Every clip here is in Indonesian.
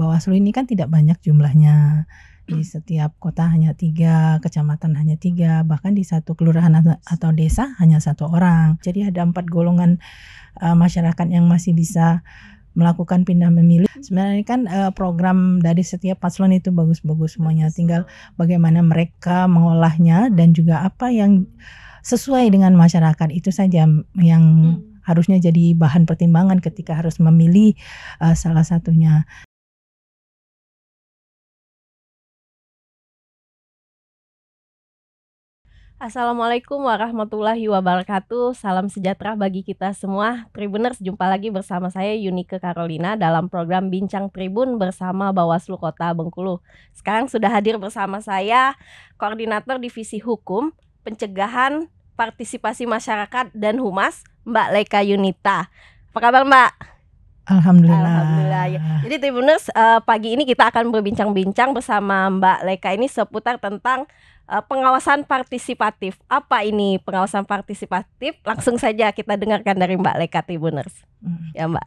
Bawaslu ini kan tidak banyak jumlahnya di hmm. setiap kota hanya tiga, kecamatan hanya tiga, bahkan di satu kelurahan atau desa hanya satu orang. Jadi ada empat golongan uh, masyarakat yang masih bisa melakukan pindah memilih. Hmm. Sebenarnya kan uh, program dari setiap paslon itu bagus-bagus semuanya. Tinggal bagaimana mereka mengolahnya dan juga apa yang sesuai dengan masyarakat itu saja yang hmm. harusnya jadi bahan pertimbangan ketika harus memilih uh, salah satunya. Assalamualaikum warahmatullahi wabarakatuh. Salam sejahtera bagi kita semua. Tribuners, jumpa lagi bersama saya Yunike Carolina dalam program Bincang Tribun bersama Bawaslu Kota Bengkulu. Sekarang sudah hadir bersama saya Koordinator Divisi Hukum, Pencegahan, Partisipasi Masyarakat dan Humas, Mbak Leka Yunita. Apa kabar, Mbak? Alhamdulillah. Alhamdulillah. Ya. Jadi Tribuners eh, pagi ini kita akan berbincang-bincang bersama Mbak Leka ini seputar tentang Eh, pengawasan partisipatif. Apa ini pengawasan partisipatif? Langsung saja kita dengarkan dari Mbak Leka Tribuners. Hmm. Ya, Mbak.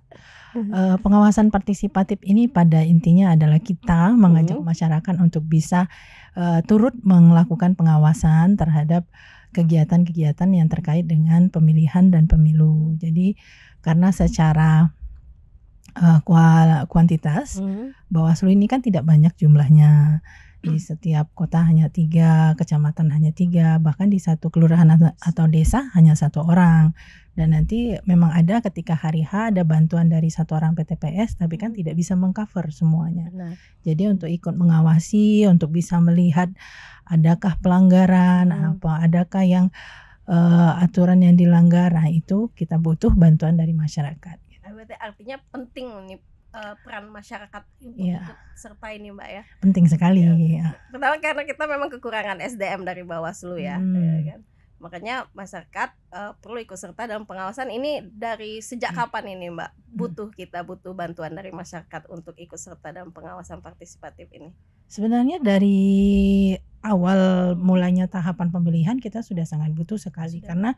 Uh, pengawasan partisipatif ini pada intinya adalah kita hmm. mengajak hmm. masyarakat untuk bisa uh, turut melakukan pengawasan terhadap kegiatan-kegiatan yang terkait dengan pemilihan dan pemilu. Jadi karena secara uh, kuantitas. Mm. Bawaslu ini kan tidak banyak jumlahnya. Di hmm. setiap kota hanya tiga, kecamatan hanya tiga, bahkan di satu kelurahan atau desa hanya satu orang. Dan nanti memang ada ketika hari H ada bantuan dari satu orang PTPS, tapi kan hmm. tidak bisa mengcover semuanya. Benar. Jadi untuk ikut mengawasi, untuk bisa melihat adakah pelanggaran, hmm. apa adakah yang uh, aturan yang dilanggar, nah itu kita butuh bantuan dari masyarakat berarti artinya penting nih uh, peran masyarakat untuk yeah. ikut serta ini mbak ya penting sekali ya. pertama karena kita memang kekurangan SDM dari Bawaslu ya, hmm. ya kan? makanya masyarakat uh, perlu ikut serta dalam pengawasan ini dari sejak hmm. kapan ini mbak hmm. butuh kita butuh bantuan dari masyarakat untuk ikut serta dalam pengawasan partisipatif ini sebenarnya dari awal mulanya tahapan pemilihan kita sudah sangat butuh sekali sudah. karena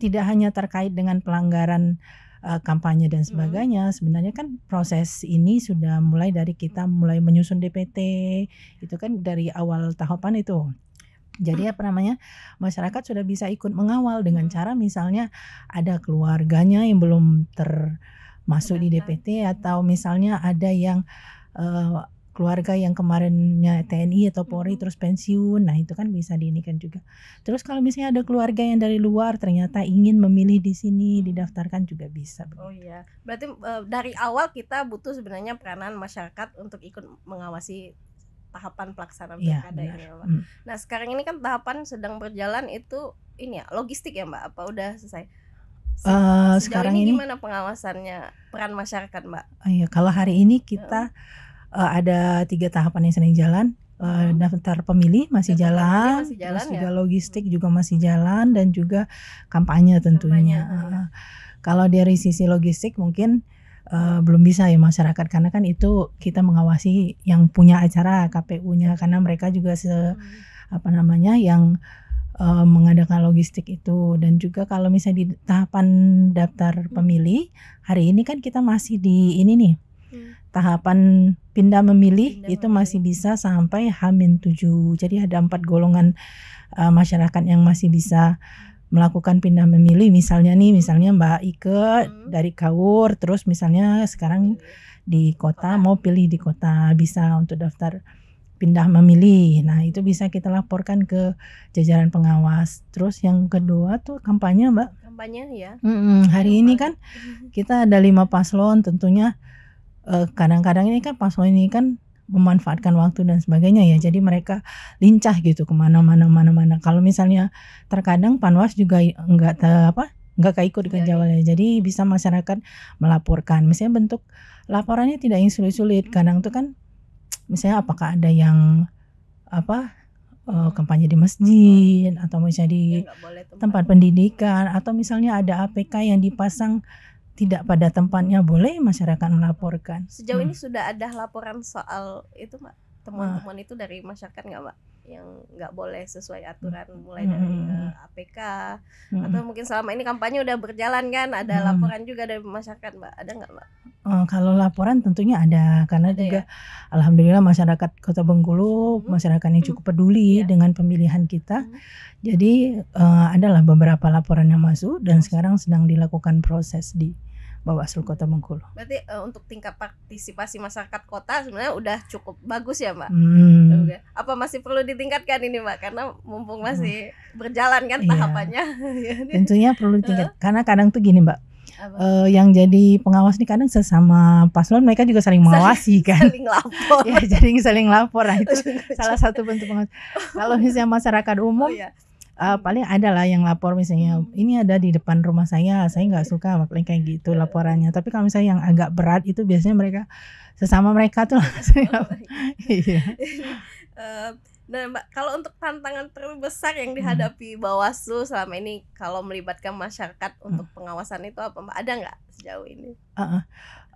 tidak hanya terkait dengan pelanggaran uh, kampanye dan hmm. sebagainya hmm. sebenarnya kan proses ini sudah mulai dari kita mulai menyusun DPT itu kan dari awal tahapan itu jadi hmm. apa namanya masyarakat sudah bisa ikut mengawal dengan hmm. cara misalnya ada keluarganya yang belum termasuk di DPT atau misalnya ada yang eh, keluarga yang kemarinnya TNI atau Polri terus pensiun, nah itu kan bisa diinikan juga. Terus kalau misalnya ada keluarga yang dari luar ternyata ingin memilih di sini didaftarkan juga bisa. Begitu. Oh iya, berarti uh, dari awal kita butuh sebenarnya peranan masyarakat untuk ikut mengawasi tahapan pelaksanaan iya, ya, pilkada ini, Hmm. Nah sekarang ini kan tahapan sedang berjalan itu ini ya logistik ya Mbak, apa udah selesai? Eh, Se uh, sekarang ini, ini gimana pengawasannya peran masyarakat Mbak? Ah, iya, kalau hari ini kita hmm uh, ada tiga tahapan yang sedang jalan. Uh, daftar pemilih masih daftar jalan, masih jalan, ya? juga logistik hmm. juga masih jalan dan juga kampanye tentunya. Kampanye, uh, kalau dari sisi logistik mungkin uh, belum bisa ya masyarakat karena kan itu kita mengawasi yang punya acara KPU-nya karena mereka juga se hmm. apa namanya yang uh, mengadakan logistik itu dan juga kalau misalnya di tahapan daftar pemilih hari ini kan kita masih di ini nih tahapan pindah memilih pindah itu memilih. masih bisa sampai Hamin 7. Jadi ada empat golongan uh, masyarakat yang masih bisa melakukan pindah memilih misalnya nih misalnya Mbak Ike hmm. dari Kawur terus misalnya sekarang di kota mau pilih di kota bisa untuk daftar pindah memilih. Nah, itu bisa kita laporkan ke jajaran pengawas. Terus yang kedua tuh kampanye, Mbak. Kampanye ya. hmm, Hari ini kan kita ada lima paslon tentunya Eh, kadang-kadang ini kan paslon ini kan memanfaatkan waktu dan sebagainya ya. Jadi mereka lincah gitu kemana-mana, mana-mana. Kalau misalnya terkadang panwas juga enggak apa nggak keikut ke Jawa ya. Jadi bisa masyarakat melaporkan. Misalnya bentuk laporannya tidak yang sulit-sulit. Kadang tuh kan misalnya apakah ada yang apa uh, kampanye di masjid atau misalnya di ya, tempat pendidikan atau misalnya ada APK yang dipasang tidak pada tempatnya boleh masyarakat melaporkan. Sejauh hmm. ini sudah ada laporan soal itu, Mbak? Teman-teman ah. itu dari masyarakat nggak, Mbak? yang nggak boleh sesuai aturan mulai dari uh, eh, APK hmm. atau mungkin selama ini kampanye udah berjalan kan ada hmm. laporan juga dari masyarakat mbak ada nggak mbak? Uh, kalau laporan tentunya ada karena ada juga ya? alhamdulillah masyarakat Kota Bengkulu hmm. masyarakat yang cukup peduli hmm. dengan pemilihan kita hmm. jadi uh, adalah beberapa laporan yang masuk dan sekarang sedang dilakukan proses di Bawaslu Kota Bengkulu. Berarti uh, untuk tingkat partisipasi masyarakat kota sebenarnya udah cukup bagus ya Mbak. Hmm. Apa masih perlu ditingkatkan ini Mbak? Karena mumpung masih hmm. berjalan kan iya. tahapannya. Tentunya perlu ditingkat. Karena kadang tuh gini Mbak. Uh, yang jadi pengawas nih kadang sesama paslon mereka juga saling mengawasi saling, kan saling lapor ya jadi saling lapor nah itu salah satu bentuk pengawas kalau misalnya masyarakat umum oh, iya uh, paling ada lah yang lapor misalnya hmm. ini ada di depan rumah saya saya nggak suka paling kayak gitu iya. laporannya tapi kalau misalnya yang agak berat itu biasanya mereka sesama mereka tuh langsung iya Nah, Mbak, kalau untuk tantangan terbesar yang hmm. dihadapi Bawaslu selama ini kalau melibatkan masyarakat hmm. untuk pengawasan itu apa, Mbak? Ada nggak sejauh ini? Uh, uh,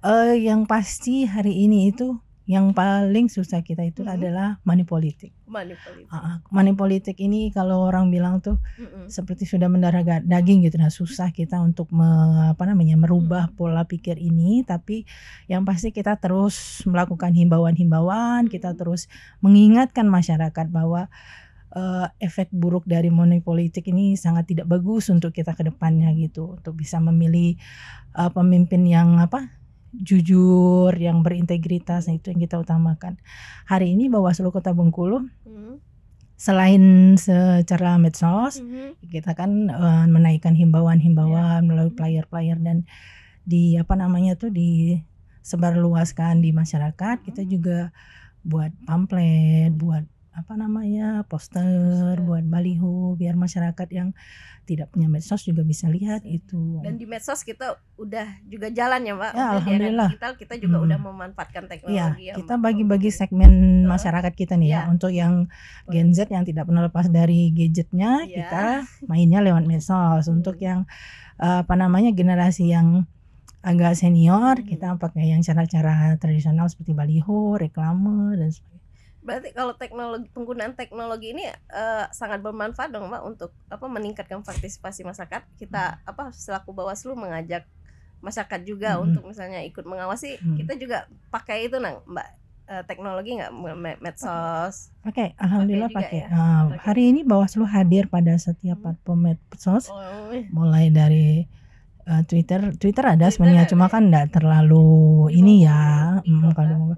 uh, yang pasti hari ini itu yang paling susah kita itu mm -hmm. adalah money politik. Money politik. Uh, money politik ini kalau orang bilang tuh mm -hmm. seperti sudah mendarah daging gitu nah susah kita untuk me, apa namanya merubah mm -hmm. pola pikir ini tapi yang pasti kita terus melakukan himbauan-himbauan, mm -hmm. kita terus mengingatkan masyarakat bahwa uh, efek buruk dari money politik ini sangat tidak bagus untuk kita ke depannya gitu untuk bisa memilih uh, pemimpin yang apa jujur, yang berintegritas, nah itu yang kita utamakan. Hari ini Bawaslu Kota Bengkulu hmm. selain secara medsos, hmm. kita kan uh, menaikkan himbauan-himbauan yeah. melalui hmm. player-player dan di apa namanya tuh di disebarluaskan di masyarakat. Hmm. Kita juga buat pamflet, buat apa namanya poster buat baliho biar masyarakat yang tidak punya medsos juga bisa lihat itu dan di medsos kita udah juga jalan ya mbak ya, alhamdulillah kita kita juga hmm. udah memanfaatkan teknologi ya, kita bagi-bagi segmen oh. masyarakat kita nih ya, ya. untuk yang Gen Z yang tidak pernah lepas dari gadgetnya ya. kita mainnya lewat medsos untuk yang eh, apa namanya generasi yang agak senior hmm. kita pakai yang cara-cara tradisional seperti baliho reklame dan sebagainya berarti kalau teknologi penggunaan teknologi ini uh, sangat bermanfaat dong mbak untuk apa meningkatkan partisipasi masyarakat kita hmm. apa selaku bawaslu mengajak masyarakat juga hmm. untuk misalnya ikut mengawasi hmm. kita juga pakai itu nang mbak uh, teknologi nggak medsos pakai okay, alhamdulillah pakai ya? uh, hari ini bawaslu hadir pada setiap hmm. platform medsos oh. Iya. mulai dari uh, Twitter Twitter ada sebenarnya cuma kan tidak terlalu ini ya mm, kalau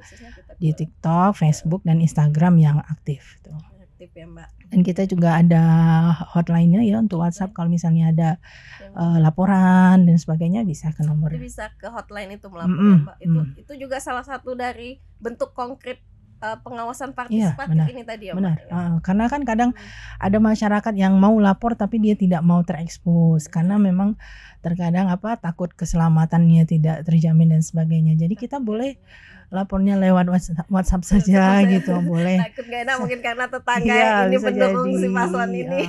di TikTok, Facebook dan Instagram yang aktif tuh. Aktif ya Mbak. Dan kita juga ada hotline-nya ya untuk WhatsApp kalau misalnya ada uh, laporan dan sebagainya bisa ke nomor. bisa ke hotline itu melapor mm -hmm. Mbak. Itu mm. itu juga salah satu dari bentuk konkret uh, pengawasan iya, partisipatif ya, benar, ini tadi ya benar Uh, karena kan kadang hmm. ada masyarakat yang mau lapor tapi dia tidak mau terekspos karena hmm. memang terkadang apa takut keselamatannya tidak terjamin dan sebagainya jadi kita boleh lapornya lewat WhatsApp saja gitu boleh. Takut gak enak mungkin karena tetangga ya, ini pendukung jadi. si paslon ini.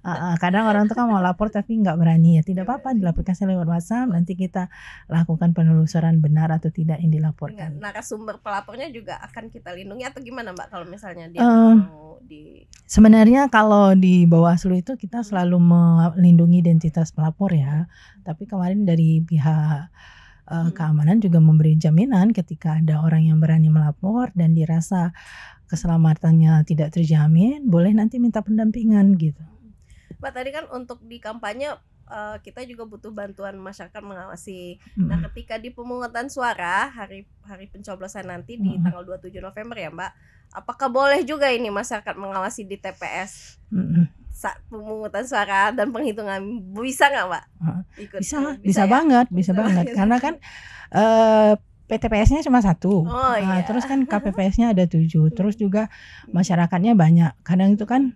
uh, uh, kadang orang tuh kan mau lapor tapi nggak berani ya. Tidak apa-apa iya. dilaporkan saja lewat WhatsApp. Nanti kita lakukan penelusuran benar atau tidak yang dilaporkan. Nah, sumber pelapornya juga akan kita lindungi atau gimana Mbak kalau misalnya dia uh, mau di Sebenarnya kalau di Bawaslu itu kita hmm. selalu melindungi identitas pelapor ya. Tapi kemarin dari pihak uh, keamanan juga memberi jaminan ketika ada orang yang berani melapor dan dirasa keselamatannya tidak terjamin, boleh nanti minta pendampingan gitu. Mbak tadi kan untuk di kampanye uh, kita juga butuh bantuan masyarakat mengawasi. Nah, hmm. Nah, ketika di pemungutan suara hari hari pencoblosan nanti di hmm. tanggal 27 November ya, Mbak. Apakah boleh juga ini masyarakat mengawasi di TPS? Hmm pemungutan suara dan penghitungan bisa nggak pak? Ikut. Bisa, bisa, bisa ya? banget, bisa, bisa banget. Karena kan uh, eh, PTPS-nya cuma satu, oh, uh, iya. terus kan KPPS-nya ada tujuh, terus juga masyarakatnya banyak. Kadang itu kan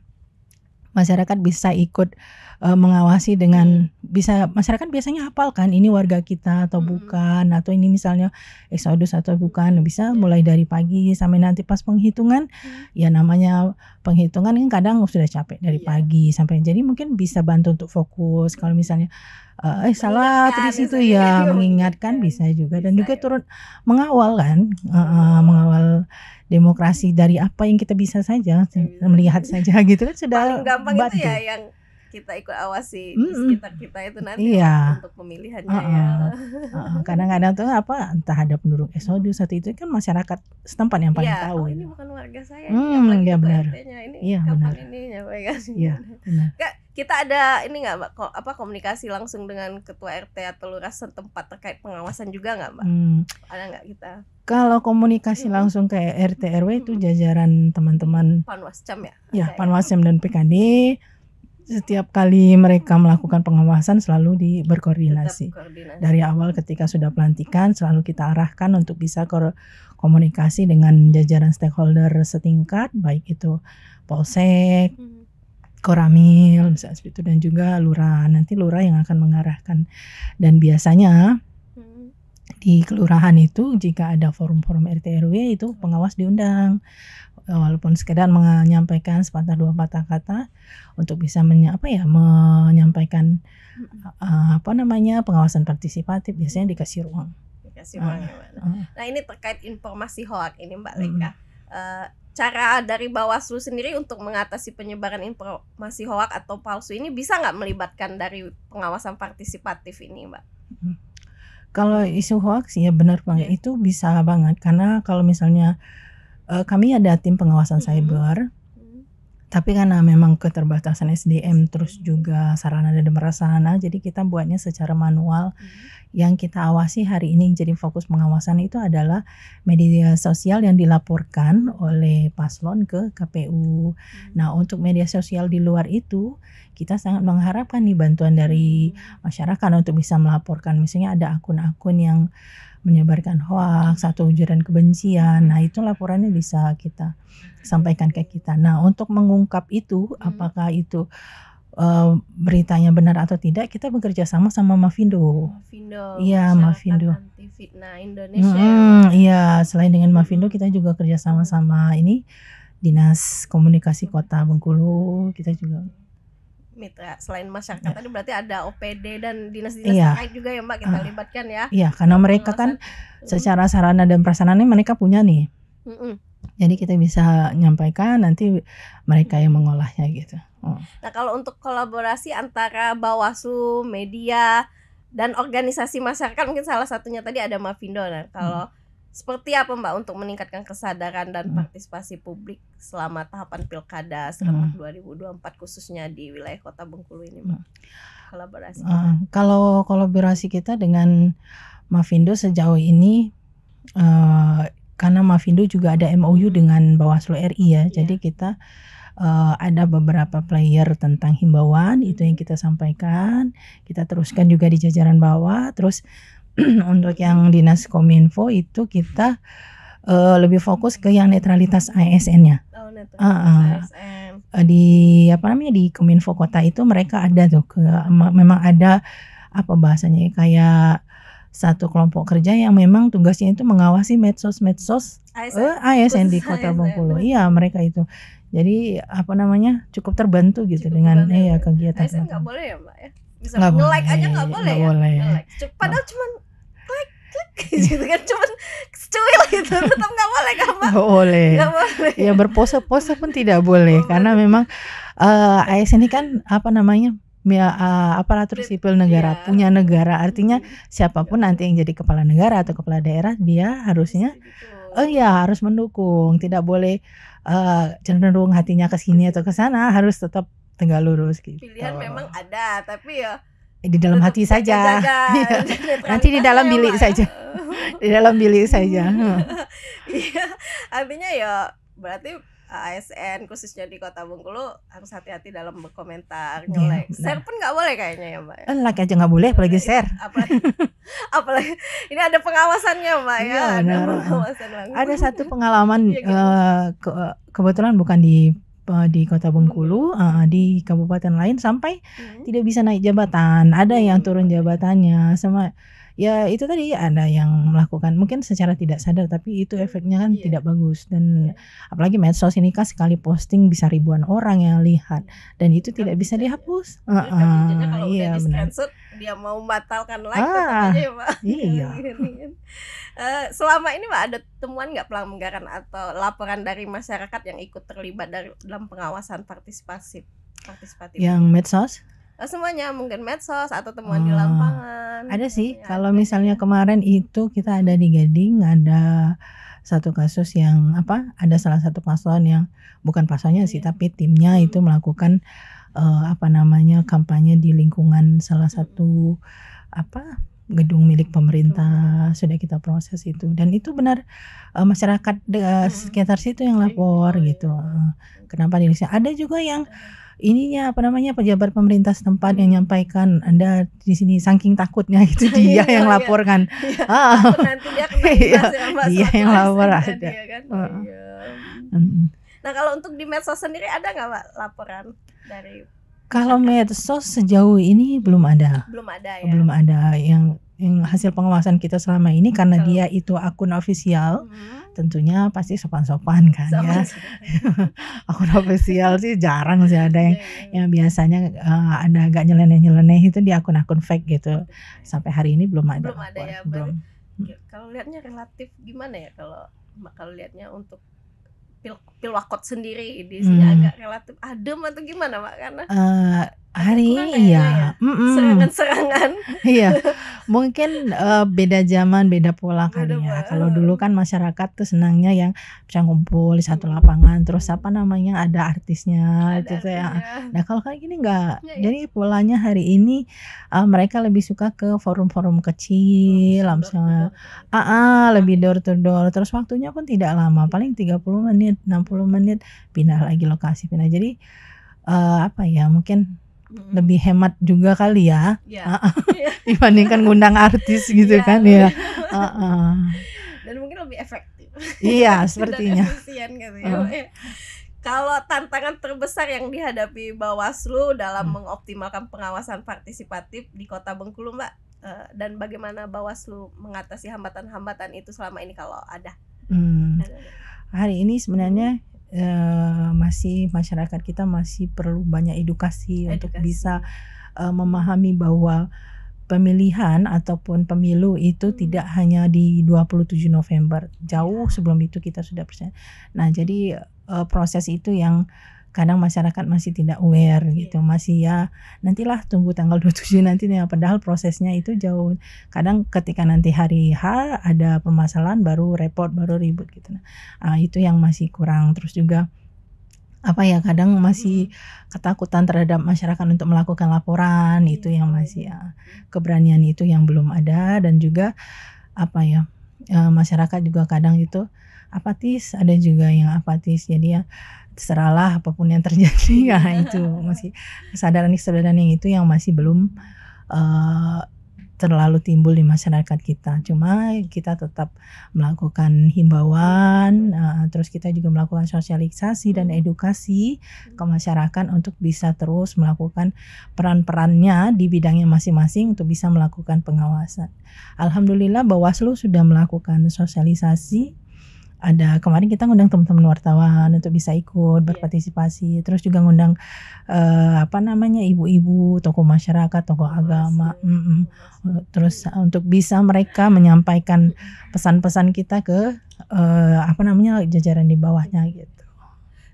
masyarakat bisa ikut uh, mengawasi dengan hmm. bisa masyarakat biasanya hafal kan ini warga kita atau hmm. bukan atau ini misalnya eksodus atau bukan bisa iya. mulai dari pagi sampai nanti pas penghitungan hmm. ya namanya penghitungan kan kadang sudah capek dari yeah. pagi sampai jadi mungkin bisa bantu untuk fokus kalau misalnya uh, eh salah iya kan, terus itu ya mengingatkan bisa juga dan bisa, juga turut mengawal kan uh, uh, mengawal demokrasi dari apa yang kita bisa saja iya. melihat saja gitu kan sudah paling gampang batu. itu ya yang kita ikut awasi mm -hmm. di sekitar kita itu nanti iya. untuk pemilihannya uh -uh. ya. kadang kadang -uh. tuh apa entah ada penduduk SOD satu itu kan masyarakat setempat yang paling ya, tahu. Oh, ini bukan warga saya. Hmm, iya ya, ya benar. Ini iya benar. Ini, ya, benar. ya benar kita ada ini nggak mbak Ko, apa komunikasi langsung dengan ketua RT atau lurah setempat terkait pengawasan juga nggak mbak hmm. ada nggak kita kalau komunikasi hmm. langsung ke RT RW itu jajaran teman-teman panwascam ya ya okay. panwascam dan ya? PKD setiap kali mereka melakukan pengawasan selalu di berkoordinasi. Dari awal ketika sudah pelantikan selalu kita arahkan untuk bisa komunikasi dengan jajaran stakeholder setingkat baik itu polsek, koramil misalnya seperti itu dan juga lurah nanti lurah yang akan mengarahkan dan biasanya hmm. di kelurahan itu jika ada forum-forum RT RW itu hmm. pengawas diundang eh, walaupun sekedar menyampaikan sepatah dua patah kata untuk bisa menya, apa ya menyampaikan uh, apa namanya pengawasan partisipatif biasanya dikasih ruang dikasih ruang uh, uh, nah ini terkait informasi hoax ini Mbak Leka uh, eh, cara dari Bawaslu sendiri untuk mengatasi penyebaran informasi hoak atau palsu ini bisa nggak melibatkan dari pengawasan partisipatif ini, Mbak? Hmm. Kalau isu hoax ya benar banget yeah. itu bisa banget karena kalau misalnya uh, kami ada tim pengawasan hmm. cyber tapi karena memang keterbatasan SDM terus juga sarana dan prasarana, jadi kita buatnya secara manual. Hmm. Yang kita awasi hari ini jadi fokus pengawasan itu adalah media sosial yang dilaporkan oleh paslon ke KPU. Hmm. Nah, untuk media sosial di luar itu, kita sangat mengharapkan nih bantuan dari hmm. masyarakat untuk bisa melaporkan. Misalnya ada akun-akun yang menyebarkan hoax satu ujaran kebencian. Nah, itu laporannya bisa kita sampaikan ke kita. Nah, untuk mengungkap itu hmm. apakah itu uh, beritanya benar atau tidak, kita bekerja sama sama Mavindo. Mavindo. Iya, Mavindo. Anti fitnah Indonesia. Hmm, iya, selain dengan Mavindo kita juga kerja sama sama ini Dinas Komunikasi Kota Bengkulu, kita juga mitra selain masyarakat ya. tadi berarti ada OPD dan dinas-dinas ya. terkait juga ya Mbak kita uh, libatkan ya. Iya, karena mereka kan secara sarana dan prasarana mereka punya nih. Mm -mm. Jadi kita bisa nyampaikan nanti mereka yang mengolahnya gitu. Oh. Nah, kalau untuk kolaborasi antara Bawaslu, media dan organisasi masyarakat mungkin salah satunya tadi ada Mavindo. Nah, kalau hmm seperti apa Mbak untuk meningkatkan kesadaran dan hmm. partisipasi publik selama tahapan pilkada serentak hmm. 2024 khususnya di wilayah Kota Bengkulu ini Mbak? Hmm. Kolaborasi. Uh, kalau kolaborasi kita dengan Mavindo sejauh ini uh, karena Mavindo juga ada MOU hmm. dengan Bawaslu RI ya, yeah. jadi kita uh, ada beberapa player tentang himbauan itu yang hmm. kita sampaikan, kita teruskan juga di jajaran bawah, terus untuk yang dinas kominfo itu kita uh, lebih fokus ke yang netralitas ASN-nya. Oh, uh, ASN. Eh, di apa namanya di Kominfo Kota itu mereka ada tuh ke memang ada apa bahasanya ya, kayak satu kelompok kerja yang memang tugasnya itu mengawasi medsos-medsos ASN, uh, eh, ASN di Kota Bengkulu. Iya, mereka itu. Jadi apa namanya? cukup terbantu gitu cukup dengan ya iya, kegiatan. ASN nggak boleh ya, Mbak ya? bisa nge-like aja nggak boleh boleh ya boleh. Nge-like. padahal oh. cuman klik gitu kan cuman secuil gitu tetap nggak boleh kan nggak boleh boleh ya berpose pose pun tidak boleh karena memang uh, eh, AS ini kan apa namanya ya, uh, aparatur sipil negara ya. punya negara artinya iya. siapapun nanti yang jadi kepala negara atau kepala daerah dia harusnya oh ya harus mendukung tidak boleh uh, cenderung hatinya ke sini atau ke sana harus tetap tegak lurus gitu. Pilihan memang ada, tapi ya eh, di dalam hati saja. Jaga, Nanti ya. di dalam bilik saja. di dalam bilik saja. Iya, artinya ya berarti ASN khususnya di Kota Bengkulu harus hati-hati dalam berkomentar iya, nyelek. Yeah, share pun nggak boleh kayaknya ya mbak. Ya? Eh, like aja nggak boleh, apalagi share. Apalagi, apalagi ini ada pengawasannya mbak ya. Iya, ada, pengawasan ada satu iya, pengalaman uh, ke, kebetulan bukan di uh, di Kota Bengkulu, uh, di kabupaten lain sampai hmm. tidak bisa naik jabatan, ada yang hmm. turun jabatannya sama ya itu tadi ada yang melakukan mungkin secara tidak sadar tapi itu hmm. efeknya kan yeah. tidak bagus dan yeah. apalagi medsos ini kan sekali posting bisa ribuan orang yang lihat iya. dan itu tidak bisa ya. dihapus. Iya, Heeh. Uh -uh, iya benar dia mau batalkan lagi ah, aja ya pak iya, iya. iya, iya. Eh, selama ini pak ada temuan nggak pelanggaran atau laporan dari masyarakat yang ikut terlibat dari, dalam pengawasan partisipasi partisipatif yang medsos eh, semuanya mungkin medsos atau temuan di ah, lapangan ada sih ya, kalau ada. misalnya kemarin itu kita ada di Gading ada satu kasus yang apa ada salah satu paslon yang bukan paslonnya sih tapi timnya hmm. itu melakukan uh, apa namanya kampanye di lingkungan salah satu apa gedung milik pemerintah sudah kita proses itu dan itu benar uh, masyarakat de, uh, sekitar situ yang lapor gitu uh, kenapa di Indonesia ada juga yang ininya apa namanya pejabat pemerintah setempat yang nyampaikan anda di sini saking takutnya itu iya, dia yang iya. laporkan iya. ah. nanti dia ya, yang lapor ada dia, kan? uh. Nah kalau untuk di medsos sendiri ada nggak pak laporan? dari kalau medsos sejauh ini belum ada. Belum ada ya. Belum ada yang yang hasil pengawasan kita selama ini karena dia itu akun ofisial hmm. tentunya pasti sopan-sopan kan sopan -sopan. ya akun ofisial sih jarang sih ada yang yeah. Iya. yang biasanya uh, ada agak nyeleneh-nyeleneh itu di akun-akun fake gitu sampai hari ini belum ada belum ada ya belum kalau lihatnya relatif gimana ya kalau kalau lihatnya untuk pil pil pilwakot sendiri di sini hmm. agak relatif adem atau gimana mak karena uh, hari iya, Mm -mm. serangan-serangan iya mungkin uh, beda zaman beda pola kan ya kalau dulu kan masyarakat tuh senangnya yang bisa ngumpul di satu lapangan terus apa namanya ada artisnya ada gitu artinya. ya nah kalau kayak gini nggak ya, ya. jadi polanya hari ini uh, mereka lebih suka ke forum-forum kecil oh, langsung door -door. lebih door to door terus waktunya pun tidak lama paling 30 menit 60 menit pindah lagi lokasi pindah jadi uh, apa ya mungkin hmm. lebih hemat juga kali ya yeah. Ya. Ah. dibandingkan ngundang artis gitu yeah, kan ya uh -uh. dan mungkin lebih efektif iya sepertinya gitu ya. Kalau tantangan terbesar yang dihadapi Bawaslu dalam hmm. mengoptimalkan pengawasan partisipatif di Kota Bengkulu, Mbak, eh, dan bagaimana Bawaslu mengatasi hambatan-hambatan itu selama ini kalau ada? Hmm. Hari ini sebenarnya hmm. Eh, masih masyarakat kita masih perlu banyak edukasi, edukasi. untuk bisa uh, memahami bahwa pemilihan ataupun pemilu itu hmm. tidak hanya di 27 November. Jauh iya. sebelum itu kita sudah persen. Nah, jadi uh, proses itu yang kadang masyarakat masih tidak aware iya. gitu masih ya nantilah tunggu tanggal 27 nanti ya padahal prosesnya itu jauh kadang ketika nanti hari H ada permasalahan baru repot baru ribut gitu nah uh, itu yang masih kurang terus juga apa ya kadang masih hmm. ketakutan terhadap masyarakat untuk melakukan laporan iya, itu yang iya, masih ya, keberanian itu yang belum ada dan juga apa ya eh, masyarakat juga kadang itu apatis ada juga yang apatis jadi ya terserahlah apapun yang terjadi ya itu masih kesadaran kesadaran yang itu yang masih belum uh, terlalu timbul di masyarakat kita cuma kita tetap melakukan himbauan uh, terus kita juga melakukan sosialisasi dan edukasi ke masyarakat untuk bisa terus melakukan peran-perannya di bidangnya masing-masing untuk bisa melakukan pengawasan Alhamdulillah Bawaslu sudah melakukan sosialisasi ada kemarin kita ngundang teman-teman wartawan untuk bisa ikut iya. berpartisipasi. Yeah. Terus juga ngundang uh, apa namanya ibu-ibu, tokoh masyarakat, tokoh agama. Mm -mm. Terus eh, untuk bisa mereka menyampaikan pesan-pesan kita ke uh, apa namanya jajaran di bawahnya gitu.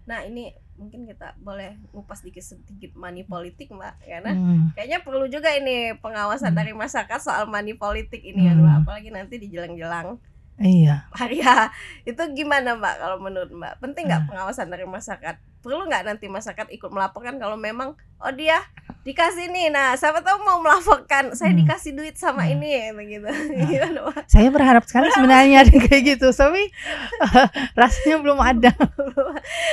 Nah, ini mungkin kita boleh ngupas sedikit sedikit money politik mbak karena ya hmm. kayaknya perlu juga ini pengawasan hmm. dari masyarakat soal money politik ini hmm. ya mm. mbak apalagi nanti di jelang-jelang Iya. Iya. Itu gimana Mbak kalau menurut Mbak? Penting nggak ah. pengawasan dari masyarakat? perlu nggak nanti masyarakat ikut melaporkan kalau memang oh dia dikasih nih nah siapa tahu mau melaporkan saya hmm. dikasih duit sama hmm. ini gitu nah, saya berharap sekali sebenarnya ada kayak gitu tapi rasanya belum ada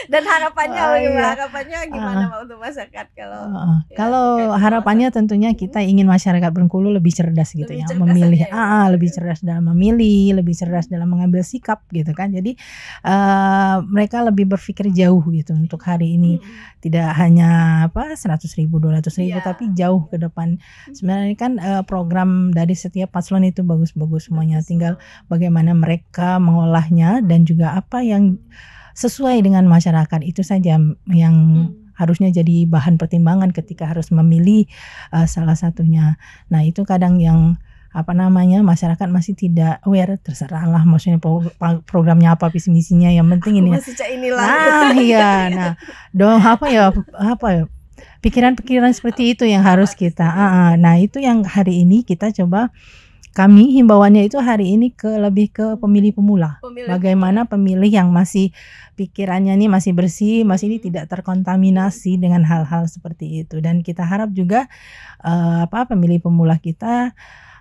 dan harapannya oh, iya. harapannya gimana uh, untuk masyarakat kalau uh, ya, kalau harapannya tentunya hmm. kita ingin masyarakat Bengkulu lebih cerdas gitu lebih ya cerdas memilih ya. Ah, lebih cerdas dalam memilih lebih cerdas dalam mengambil sikap gitu kan jadi uh, mereka lebih berpikir jauh gitu untuk untuk hari ini hmm. tidak hanya apa seratus ribu ratus ribu yeah. tapi jauh ke depan hmm. sebenarnya kan uh, program dari setiap paslon itu bagus-bagus semuanya tinggal bagaimana mereka mengolahnya dan juga apa yang sesuai dengan masyarakat itu saja yang hmm harusnya jadi bahan pertimbangan ketika harus memilih uh, salah satunya. Nah, itu kadang yang apa namanya masyarakat masih tidak aware terserahlah maksudnya programnya apa visi misinya yang penting ini ya. masih cak inilah nah iya nah dong apa ya apa ya pikiran-pikiran seperti itu yang harus kita uh, nah itu yang hari ini kita coba kami himbauannya itu hari ini ke lebih ke pemilih pemula. Pemilih Bagaimana pemilih yang masih pikirannya nih masih bersih, masih ini hmm. tidak terkontaminasi dengan hal-hal seperti itu. Dan kita harap juga uh, apa pemilih pemula kita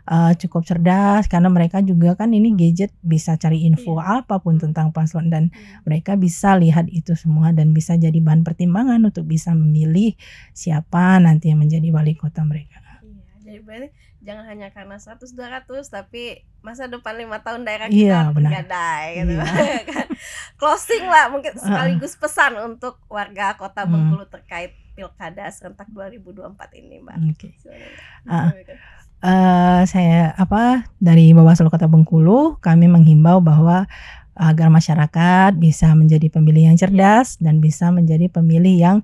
uh, cukup cerdas karena mereka juga kan ini gadget bisa cari info yeah. apapun hmm. tentang paslon dan hmm. mereka bisa lihat itu semua dan bisa jadi bahan pertimbangan untuk bisa memilih siapa nanti yang menjadi wali kota mereka. Iya, jadi berarti jangan hanya karena 100 200 tapi masa depan lima tahun daerah iya, kita yeah, gadai gitu. Yeah. Kan closing lah mungkin sekaligus pesan untuk warga Kota hmm. Bengkulu hmm. terkait Pilkada serentak 2024 ini, Mbak. Oke. Okay. Uh, uh, saya apa dari Bawaslu Kota Bengkulu kami menghimbau bahwa agar masyarakat bisa menjadi pemilih yang cerdas dan bisa menjadi pemilih yang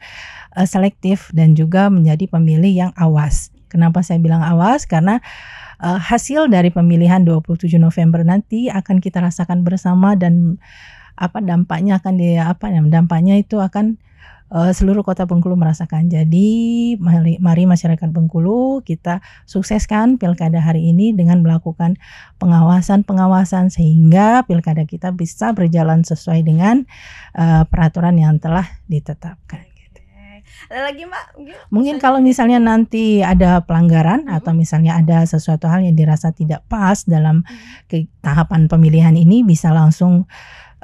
uh, selektif dan juga menjadi pemilih yang awas. Kenapa saya bilang awas? Karena uh, hasil dari pemilihan 27 November nanti akan kita rasakan bersama dan apa dampaknya akan di apa dampaknya itu akan Eh, seluruh kota Bengkulu merasakan. Jadi mari, mari masyarakat Bengkulu kita sukseskan pilkada hari ini dengan melakukan pengawasan-pengawasan sehingga pilkada kita bisa berjalan sesuai dengan uh, peraturan yang telah ditetapkan. Gitu. Ada lagi Mbak? Mungkin, kalau misalnya nanti ada pelanggaran hmm. atau misalnya ada sesuatu hal yang dirasa tidak pas dalam hmm. tahapan pemilihan ini bisa langsung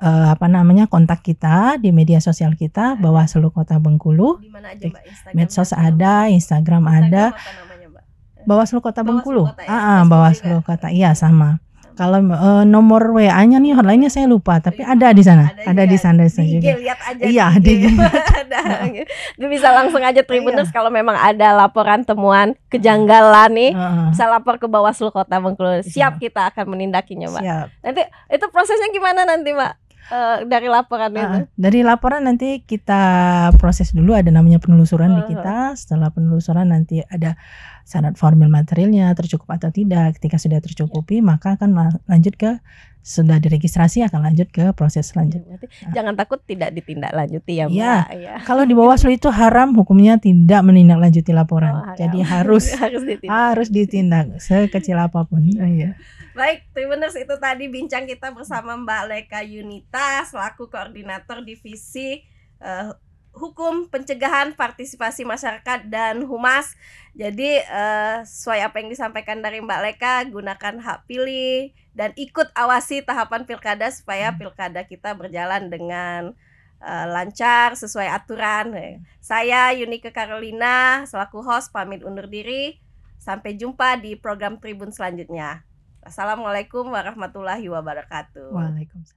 uh, apa namanya kontak kita di media sosial kita ada. Iya. bawah kota Bengkulu. aja, Mbak? medsos ada, Instagram, Instagram ada. Eh, Bawaslu Kota Bengkulu. Ya? ah, ah ya? Bawaslu Kota. Iya, iya sama. Kalau uh, nomor WA-nya nih hotline-nya saya lupa, iya. tapi ada di sana. Ada, ada di sana di sana juga. lihat aja. Iya, di ada. Itu bisa langsung aja Tribuners iya. kalau memang ada laporan temuan ah. kejanggalan nih, uh-huh. bisa lapor ke Bawaslu Kota Bengkulu. Siap kita akan menindakinya, Mbak. Siap. Nanti itu prosesnya gimana nanti, Mbak? Eh, dari laporan uh, itu? Dari laporan nanti kita proses dulu ada namanya penelusuran uh -huh. di oh. kita. Setelah penelusuran nanti ada syarat formil materialnya tercukup atau tidak. Ketika sudah tercukupi iya. maka akan lanjut ke sudah diregistrasi akan lanjut ke proses selanjutnya. Nah. Jangan takut tidak ditindaklanjuti ya, iya. Mbak. Ya, ya. Kalau di bawah Bawaslu itu haram hukumnya tidak menindaklanjuti laporan. Oh, Jadi harus harus ditindak. harus ditindak sekecil apapun. Iya. ya. Baik, Tribuners itu tadi bincang kita bersama Mbak Leka Yunita selaku koordinator divisi uh, Hukum Pencegahan Partisipasi Masyarakat dan Humas. Jadi uh, sesuai apa yang disampaikan dari Mbak Leka, gunakan hak pilih dan ikut awasi tahapan pilkada supaya hmm. pilkada kita berjalan dengan uh, lancar sesuai aturan. Eh, saya Yunike Carolina selaku host pamit undur diri. Sampai jumpa di program Tribun selanjutnya. Assalamualaikum warahmatullahi wabarakatuh. Waalaikumsalam.